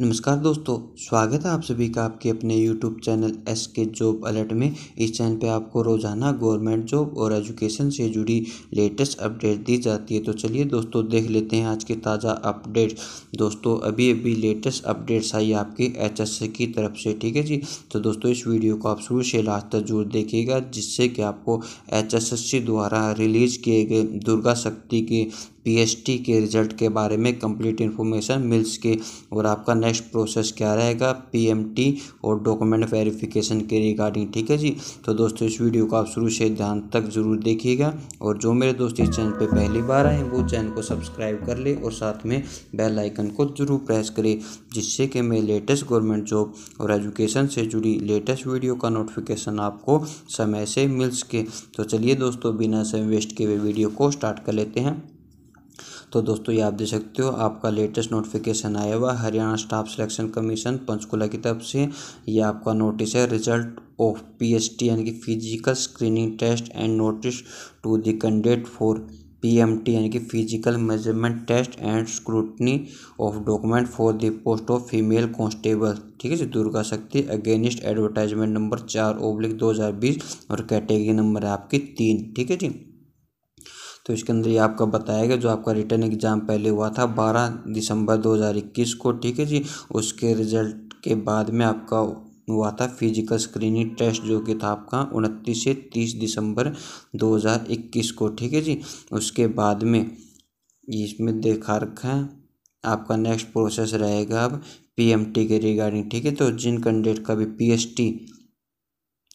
नमस्कार दोस्तों स्वागत है आप सभी का आपके अपने YouTube channel S K job alert में इस चैनल पे आपको रोज़ाना गवर्नमेंट जॉब और एजुकेशन से जुड़ी लेटेस्ट अपडेट दी जाती है तो चलिए दोस्तों देख लेते हैं आज के ताज़ा अपडेट दोस्तों अभी अभी लेटेस्ट अपडेट्स आई आपकी एच एस की तरफ से ठीक है जी तो दोस्तों इस वीडियो को आप शुरू से लास्ट तक जरूर देखिएगा जिससे कि आपको एच एस एस सी द्वारा रिलीज किए गए दुर्गा शक्ति के पीएचटी के रिजल्ट के बारे में कंप्लीट इन्फॉर्मेशन मिल सके और आपका नेक्स्ट प्रोसेस क्या रहेगा पीएमटी और डॉक्यूमेंट वेरिफिकेशन के रिगार्डिंग ठीक है जी तो दोस्तों इस वीडियो को आप शुरू से ध्यान तक ज़रूर देखिएगा और जो मेरे दोस्त इस चैनल पर पहली बार आए वो चैनल को सब्सक्राइब कर ले और साथ में बेल आइकन को जरूर प्रेस करें जिससे कि मैं लेटेस्ट गवर्नमेंट जॉब और एजुकेशन से जुड़ी लेटेस्ट वीडियो का नोटिफिकेशन आपको समय से मिल सके तो चलिए दोस्तों बिना समय वेस्ट किए वीडियो को स्टार्ट कर लेते हैं तो दोस्तों ये आप देख सकते हो आपका लेटेस्ट नोटिफिकेशन आया हुआ Haryana staff selection commission Panchkula की तरफ से ये आपका नोटिस है रिजल्ट ऑफ टी यानी कि physical screening test and notice to the candidate for PMT यानी कि physical measurement test and scrutiny of document for the post of female constable ठीक है जी Durga Shakti against advertisement number चार ओब्लिक दो हज़ार बीस और कैटेगरी नंबर है आपकी तीन ठीक है जी तो इसके अंदर ये आपका बताएगा जो आपका रिटर्न एग्ज़ाम पहले हुआ था बारह दिसंबर दो हज़ार इक्कीस को ठीक है जी उसके रिजल्ट के बाद में आपका हुआ था फिजिकल स्क्रीनिंग टेस्ट जो कि था आपका उनतीस से तीस दिसंबर 2021 को ठीक है जी उसके बाद में इसमें देखा रखा है आपका नेक्स्ट प्रोसेस रहेगा अब पीएमटी के रिगार्डिंग ठीक है तो जिन कैंडिडेट का भी PST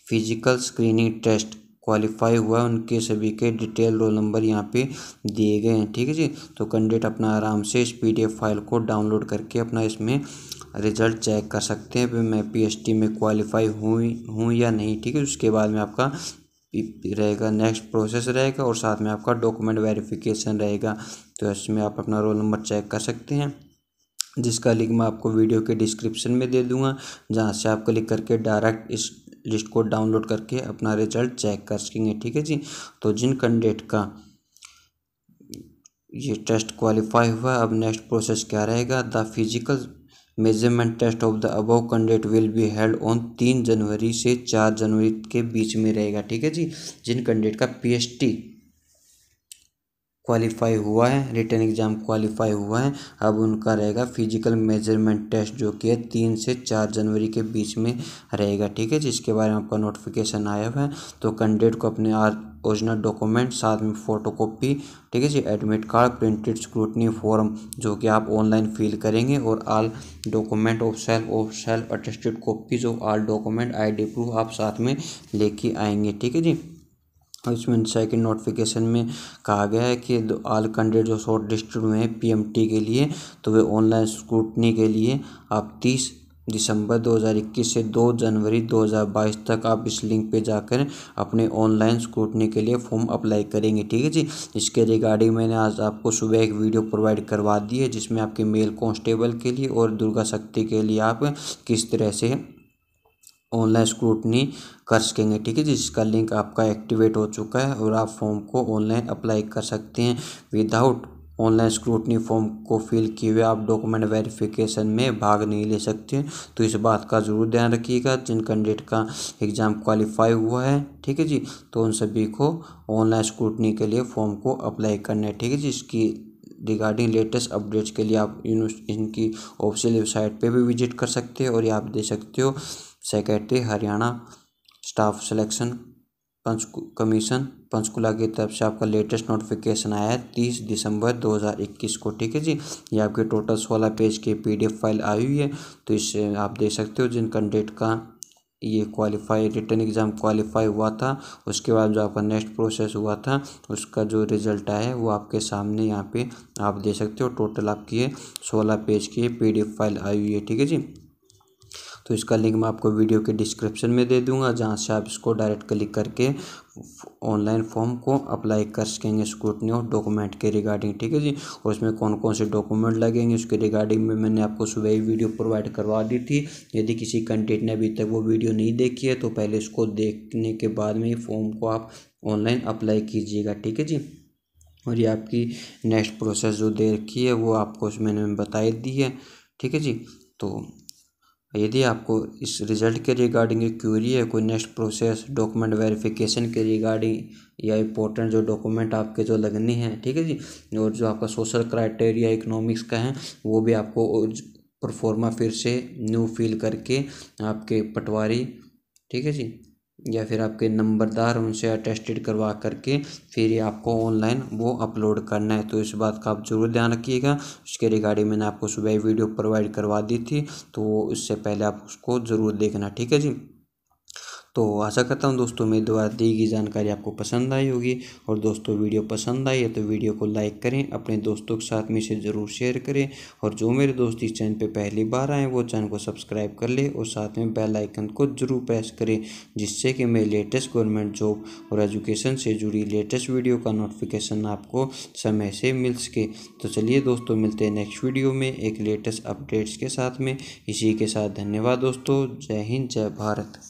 physical screening test qualify हुआ उनके सभी के डिटेल रोल नंबर यहाँ पे दिए गए हैं ठीक है जी तो कैंडिडेट अपना आराम से इस पीडीएफ फाइल को डाउनलोड करके अपना इसमें रिजल्ट चेक कर सकते हैं मैं पीएचडी में क्वालिफाई हुई हूँ या नहीं ठीक है उसके बाद में आपका रहेगा नेक्स्ट प्रोसेस रहेगा और साथ में आपका डॉक्यूमेंट वेरिफिकेशन रहेगा तो इसमें आप अपना रोल नंबर चेक कर सकते हैं जिसका लिंक मैं आपको वीडियो के डिस्क्रिप्शन में दे दूंगा जहाँ से आप क्लिक करके डायरेक्ट इस लिस्ट को डाउनलोड करके अपना रिजल्ट चेक कर सकेंगे ठीक है जी तो जिन कैंडिडेट का ये टेस्ट क्वालिफाई हुआ अब नेक्स्ट प्रोसेस क्या रहेगा the physical measurement test of the above candidate will be held on तीन जनवरी से चार जनवरी के बीच में रहेगा ठीक है जी जिन कैंडिडेट का पीएचटी क्वालिफाई हुआ है रिटर्न एग्ज़ाम क्वालिफाई हुआ है अब उनका रहेगा फिजिकल मेजरमेंट टेस्ट जो कि है तीन से चार जनवरी के बीच में रहेगा ठीक है जिसके बारे में आपका नोटिफिकेशन आया हुआ है तो कैंडिडेट को अपने ओरिजिनल डॉक्यूमेंट साथ में फ़ोटो कॉपी ठीक है जी admit card printed scrutiny form जो कि आप ऑनलाइन फिल करेंगे और all document of self of self attested copies of all document ID proof आप साथ में लेके आएंगे ठीक है जी इसमें सेकंड नोटिफिकेशन में कहा गया है कि आल कैंडिडेट जो शॉर्ट लिस्टेड हुए हैं पीएमटी के लिए तो वे ऑनलाइन स्क्रूटनी के लिए आप तीस दिसंबर 2021 से 2 जनवरी 2022 तक आप इस लिंक पे जाकर अपने ऑनलाइन स्कूटनी के लिए फॉर्म अप्लाई करेंगे ठीक है जी इसके रिगार्डिंग मैंने आज आपको सुबह एक वीडियो प्रोवाइड करवा दी है जिसमें आपके मेल कांस्टेबल के लिए और दुर्गा शक्ति के लिए आप किस तरह से ऑनलाइन स्क्रूटनी कर सकेंगे ठीक है जिसका लिंक आपका एक्टिवेट हो चुका है और आप फॉर्म को ऑनलाइन अप्लाई कर सकते हैं विदाउट ऑनलाइन स्क्रूटनी फॉर्म को फिल किए हुए आप डॉक्यूमेंट वेरिफिकेशन में भाग नहीं ले सकते तो इस बात का ज़रूर ध्यान रखिएगा जिन कैंडिडेट का एग्ज़ाम क्वालिफाई हुआ है ठीक है जी तो उन सभी को ऑनलाइन स्क्रूटनी के लिए फॉर्म को अप्लाई करना है ठीक है जी इसकी रिगार्डिंग लेटेस्ट अपडेट्स के लिए आप इनकी ऑफिशियल वेबसाइट पर भी विजिट कर सकते हो और ये आप दे सकते हो सेक्रेटरी हरियाणा स्टाफ सिलेक्शन पंच कमीशन पंचकुला की तरफ से आपका लेटेस्ट नोटिफिकेशन आया है तीस दिसंबर 2021 को ठीक है जी ये आपके टोटल सोलह पेज की पीडीएफ फाइल आई हुई है तो इसे आप देख सकते हो जिन कैंडिडेट का ये क्वालिफाई रिटर्न एग्ज़ाम क्वालिफाई हुआ था उसके बाद जो आपका नेक्स्ट प्रोसेस हुआ था उसका जो रिजल्ट आया है वो आपके सामने यहाँ पे आप दे सकते हो टोटल आपकी है सोलह पेज की पी डी फाइल आई हुई है ठीक है जी तो इसका लिंक मैं आपको वीडियो के डिस्क्रिप्शन में दे दूंगा जहाँ से आप इसको डायरेक्ट क्लिक करके ऑनलाइन फॉर्म को अप्लाई कर सकेंगे स्क्रूटनी और डॉक्यूमेंट के रिगार्डिंग ठीक है जी और इसमें कौन कौन से डॉक्यूमेंट लगेंगे उसके रिगार्डिंग में मैंने आपको सुबह ही वीडियो प्रोवाइड करवा दी थी यदि किसी कैंडिडेट ने अभी तक वो वीडियो नहीं देखी है तो पहले उसको देखने के बाद में ही फॉर्म को आप ऑनलाइन अप्लाई कीजिएगा ठीक है जी और ये आपकी नेक्स्ट प्रोसेस जो दे रखी है वो आपको मैंने बताई दी है ठीक है जी तो यदि आपको इस रिज़ल्ट के रिगार्डिंग क्यूरी है कोई नेक्स्ट प्रोसेस डॉक्यूमेंट वेरिफिकेशन के रिगार्डिंग या इम्पोर्टेंट जो डॉक्यूमेंट आपके जो लगनी है ठीक है जी और जो आपका सोशल क्राइटेरिया इकोनॉमिक्स का है वो भी आपको परफॉर्मा फिर से न्यू फील करके आपके पटवारी ठीक है जी या फिर आपके नंबरदार उनसे अटेस्टेड करवा करके फिर ये आपको ऑनलाइन वो अपलोड करना है तो इस बात का आप ज़रूर ध्यान रखिएगा उसके रिगार्डिंग मैंने आपको सुबह वीडियो प्रोवाइड करवा दी थी तो इससे पहले आप उसको ज़रूर देखना ठीक है जी तो आशा करता हूँ दोस्तों मेरे द्वारा दी गई जानकारी आपको पसंद आई होगी और दोस्तों वीडियो पसंद आई है तो वीडियो को लाइक करें अपने दोस्तों के साथ में इसे ज़रूर शेयर करें और जो मेरे दोस्त इस चैनल पर पहली बार आएँ वो चैनल को सब्सक्राइब कर लें और साथ में बेल आइकन को ज़रूर प्रेस करें जिससे कि मेरे लेटेस्ट गवर्नमेंट जॉब और एजुकेशन से जुड़ी लेटेस्ट वीडियो का नोटिफिकेशन आपको समय से मिल सके तो चलिए दोस्तों मिलते हैं नेक्स्ट वीडियो में एक लेटेस्ट अपडेट्स के साथ में इसी के साथ धन्यवाद दोस्तों जय हिंद जय भारत